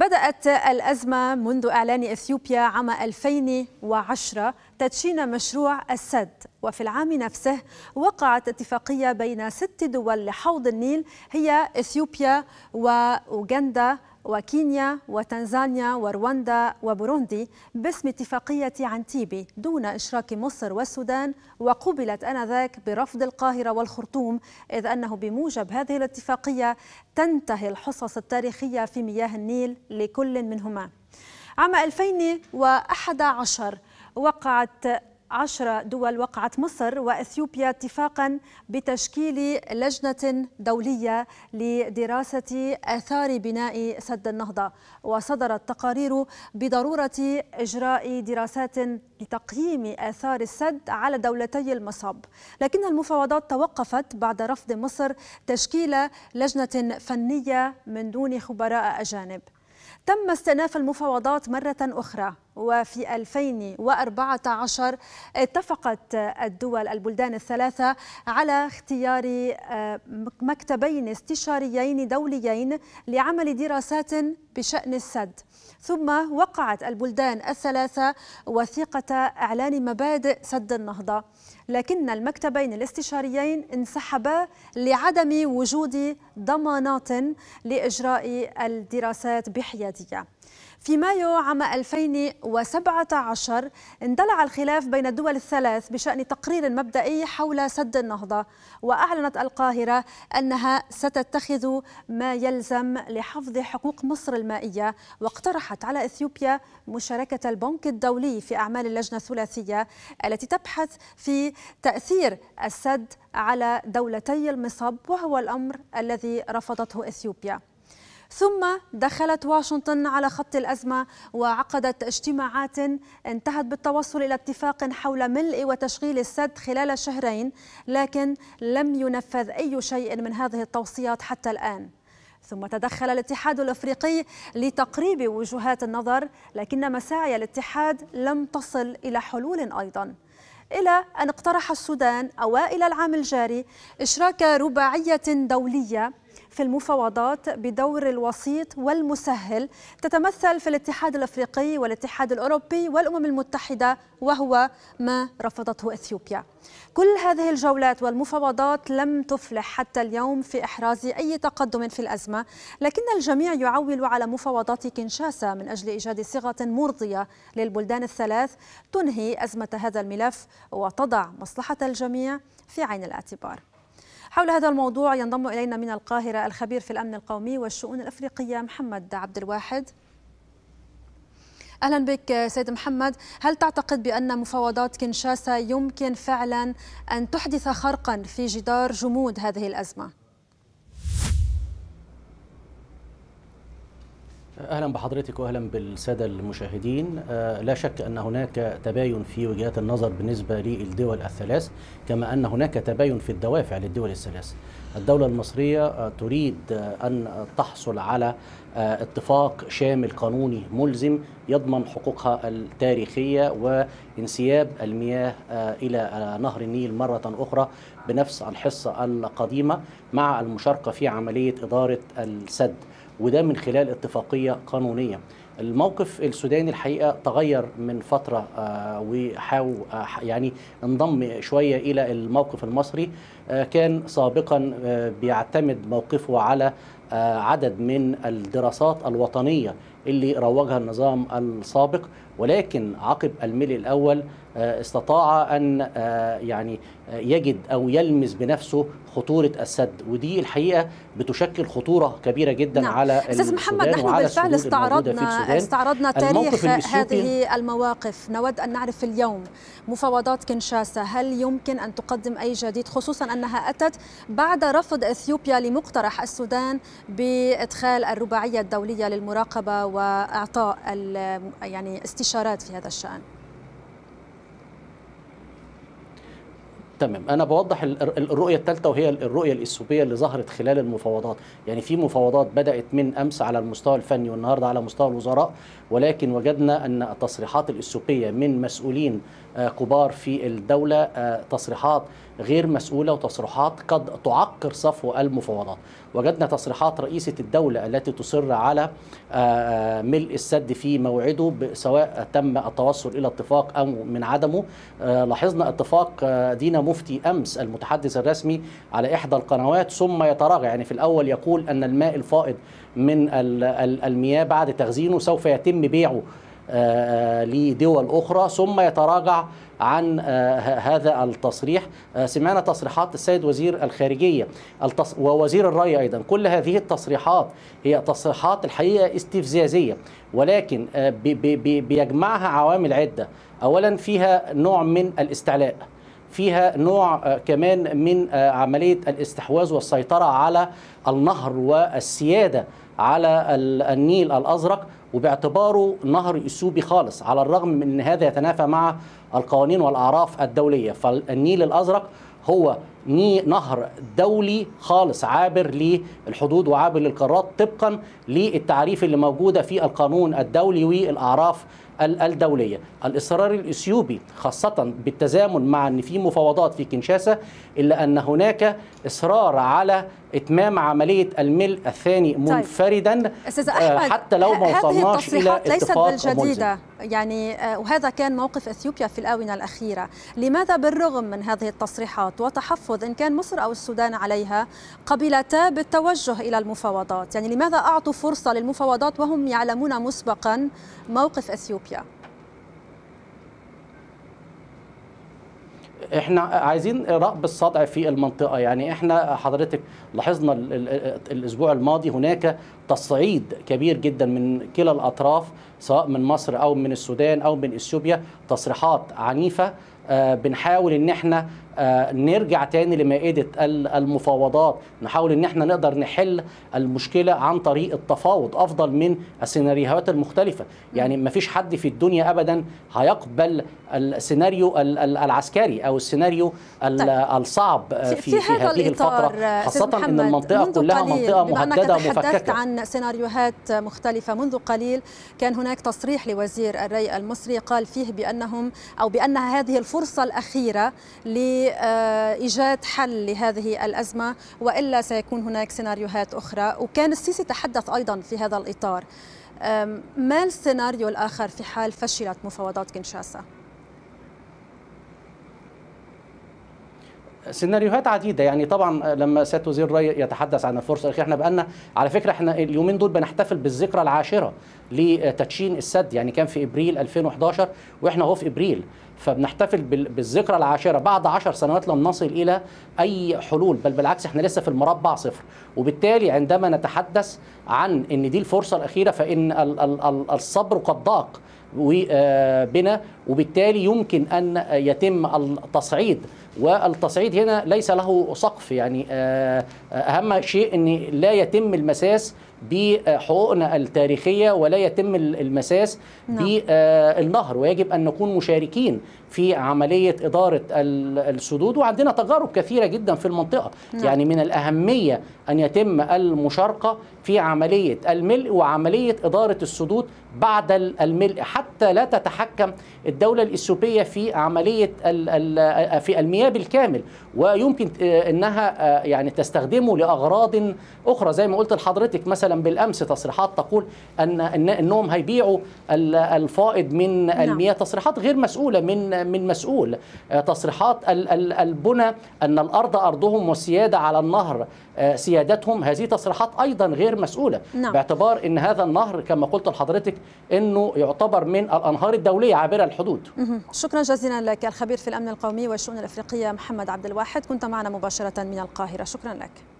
بدأت الأزمة منذ إعلان إثيوبيا عام 2010 تدشين مشروع السد وفي العام نفسه وقعت اتفاقية بين ست دول لحوض النيل هي إثيوبيا وأوغندا وكينيا وتنزانيا ورواندا وبوروندي باسم اتفاقية عنتيبي دون إشراك مصر والسودان وقبلت آنذاك برفض القاهرة والخرطوم إذ أنه بموجب هذه الاتفاقية تنتهي الحصص التاريخية في مياه النيل لكل منهما عام 2011 وقعت عشر دول وقعت مصر واثيوبيا اتفاقا بتشكيل لجنه دوليه لدراسه اثار بناء سد النهضه وصدرت تقارير بضروره اجراء دراسات لتقييم اثار السد على دولتي المصاب لكن المفاوضات توقفت بعد رفض مصر تشكيل لجنه فنيه من دون خبراء اجانب تم استئناف المفاوضات مره اخرى وفي 2014 اتفقت الدول البلدان الثلاثة على اختيار آه، مكتبين استشاريين دوليين لعمل دراسات بشأن السد ثم وقعت البلدان الثلاثة وثيقة إعلان مبادئ سد النهضة لكن المكتبين الاستشاريين انسحبا لعدم وجود ضمانات لإجراء الدراسات بحيادية في مايو عام 2017 اندلع الخلاف بين الدول الثلاث بشأن تقرير مبدئي حول سد النهضة وأعلنت القاهرة أنها ستتخذ ما يلزم لحفظ حقوق مصر المائية واقترحت على إثيوبيا مشاركة البنك الدولي في أعمال اللجنة الثلاثية التي تبحث في تأثير السد على دولتي المصب وهو الأمر الذي رفضته إثيوبيا ثم دخلت واشنطن على خط الأزمة وعقدت اجتماعات انتهت بالتوصل إلى اتفاق حول ملء وتشغيل السد خلال شهرين لكن لم ينفذ أي شيء من هذه التوصيات حتى الآن ثم تدخل الاتحاد الافريقي لتقريب وجهات النظر لكن مساعي الاتحاد لم تصل الى حلول ايضا الى ان اقترح السودان اوائل العام الجاري اشراك رباعيه دوليه في المفاوضات بدور الوسيط والمسهل تتمثل في الاتحاد الافريقي والاتحاد الاوروبي والامم المتحده وهو ما رفضته اثيوبيا. كل هذه الجولات والمفاوضات لم تفلح حتى اليوم في احراز اي تقدم في الازمه، لكن الجميع يعول على مفاوضات كينشاسا من اجل ايجاد صيغه مرضيه للبلدان الثلاث تنهي ازمه هذا الملف وتضع مصلحه الجميع في عين الاعتبار. حول هذا الموضوع ينضم إلينا من القاهرة الخبير في الأمن القومي والشؤون الأفريقية محمد عبد الواحد اهلا بك سيد محمد هل تعتقد بان مفاوضات كنشاسا يمكن فعلا ان تحدث خرقا في جدار جمود هذه الازمه اهلا بحضرتك واهلا بالساده المشاهدين آه، لا شك ان هناك تباين في وجهات النظر بالنسبه للدول الثلاث كما ان هناك تباين في الدوافع للدول الثلاث الدوله المصريه آه، تريد آه، ان تحصل على اتفاق شامل قانوني ملزم يضمن حقوقها التاريخيه وانسياب المياه الى نهر النيل مره اخرى بنفس الحصه القديمه مع المشاركه في عمليه اداره السد وده من خلال اتفاقية قانونية الموقف السوداني الحقيقه تغير من فتره آه، وحاو آه، يعني انضم شويه الى الموقف المصري آه، كان سابقا بيعتمد موقفه على عدد من الدراسات الوطنيه اللي روجها النظام السابق ولكن عقب الملي الاول آه، استطاع ان آه، يعني آه، يجد او يلمس بنفسه خطوره السد ودي الحقيقه بتشكل خطوره كبيره جدا نعم. على استاذ محمد نحن بالفعل استعرضنا استعرضنا تاريخ هذه المواقف نود ان نعرف اليوم مفاوضات كنشاسا هل يمكن ان تقدم اي جديد خصوصا انها اتت بعد رفض اثيوبيا لمقترح السودان بادخال الرباعيه الدوليه للمراقبه واعطاء يعني استشارات في هذا الشان تمام انا بوضح الرؤيه الثالثه وهي الرؤيه الاثيوبيه اللي ظهرت خلال المفاوضات يعني في مفاوضات بدات من امس على المستوى الفني والنهارده على مستوى الوزراء ولكن وجدنا ان التصريحات الاثيوبيه من مسؤولين آه، كبار في الدوله آه، تصريحات غير مسؤوله وتصريحات قد تعكر صفو المفاوضات وجدنا تصريحات رئيسه الدوله التي تصر على آه، ملء السد في موعده سواء تم التوصل الى اتفاق او من عدمه لاحظنا اتفاق دينامو المفتي امس المتحدث الرسمي على احدى القنوات ثم يتراجع يعني في الاول يقول ان الماء الفائض من المياه بعد تخزينه سوف يتم بيعه آه، آه، لدول اخرى ثم يتراجع عن آه، هذا التصريح سمعنا تصريحات السيد وزير الخارجية ووزير الرأي أيضا كل هذه التصريحات هي تصريحات الحقيقة استفزازية ولكن بيجمعها عوامل عدة أولا فيها نوع من الاستعلاء فيها نوع آه، كمان من آه، عملية الاستحواذ والسيطرة على النهر والسيادة على النيل الأزرق وباعتباره نهر اثيوبي خالص على الرغم من ان هذا يتنافى مع القوانين والاعراف الدوليه فالنيل الازرق هو نهر دولي خالص عابر للحدود وعابر للقارات طبقا للتعريف اللي موجوده في القانون الدولي والاعراف الدوليه. الاصرار الاثيوبي خاصه بالتزامن مع ان في مفاوضات في كنشاسا الا ان هناك اصرار على اتمام عمليه الملء الثاني طيب. منفردا استاذ آه، احمد حتى لو ما وصلناش الى اتفاق ليست بالجديده يعني آه، وهذا كان موقف اثيوبيا في الاونه الاخيره، لماذا بالرغم من هذه التصريحات وتحفظ ترفض إن كان مصر أو السودان عليها قبلتا بالتوجه إلى المفاوضات يعني لماذا أعطوا فرصة للمفاوضات وهم يعلمون مسبقا موقف أثيوبيا احنا عايزين رأب الصدع في المنطقه يعني احنا حضرتك لاحظنا الاسبوع الماضي هناك تصعيد كبير جدا من كلا الاطراف سواء من مصر او من السودان او من اثيوبيا تصريحات عنيفه آه، بنحاول ان احنا آه، نرجع تاني لمائدة المفاوضات نحاول ان احنا نقدر نحل المشكلة عن طريق التفاوض افضل من السيناريوهات المختلفة يعني ما فيش حد في الدنيا ابدا هيقبل السيناريو العسكري او السيناريو طيب. الصعب في, في, في هذه الفترة خاصة ان المنطقة كلها منطقة مهددة مفككة عن سيناريوهات مختلفة منذ قليل كان هناك تصريح لوزير الري المصري قال فيه بأنهم أو بأن هذه الفرصة الأخيرة ل لايجاد آه، حل لهذه الازمه والا سيكون هناك سيناريوهات اخرى وكان السيسي تحدث ايضا في هذا الاطار ما السيناريو الاخر في حال فشلت مفاوضات كنشاسا؟ سيناريوهات عديده يعني طبعا لما سياده وزير الري يتحدث عن الفرصه الاخيره احنا بقالنا على فكره احنا اليومين دول بنحتفل بالذكرى العاشره لتدشين السد يعني كان في ابريل 2011 واحنا اهو في ابريل فبنحتفل بالذكرى العاشره بعد 10 سنوات لم نصل الى اي حلول بل بالعكس احنا لسه في المربع صفر وبالتالي عندما نتحدث عن ان دي الفرصه الاخيره فان الصبر قد ضاق آه، بنا وبالتالي يمكن ان يتم التصعيد والتصعيد هنا ليس له سقف يعني آه، آه، اهم شيء ان لا يتم المساس بحقوقنا التاريخيه ولا يتم المساس نعم. بالنهر آه، ويجب ان نكون مشاركين في عمليه اداره السدود وعندنا تجارب كثيره جدا في المنطقه نعم. يعني من الاهميه ان يتم المشاركه في عمليه الملء وعمليه اداره السدود بعد الملء حتى لا تتحكم الدوله الاثيوبيه في عمليه آه، في المياه بالكامل ويمكن آه، انها يعني تستخدمه لاغراض اخرى زي ما قلت لحضرتك مثلا مثلا بالامس تصريحات تقول ان انهم هيبيعوا الفائض من نعم. المياه تصريحات غير مسؤوله من من مسؤول تصريحات البنى ان الارض ارضهم والسياده على النهر آه، سيادتهم هذه تصريحات ايضا غير مسؤوله نعم. باعتبار ان هذا النهر كما قلت لحضرتك انه يعتبر من الانهار الدوليه عابره الحدود شكرا جزيلا لك الخبير في الامن القومي والشؤون الافريقيه محمد عبد الواحد كنت معنا مباشره من القاهره شكرا لك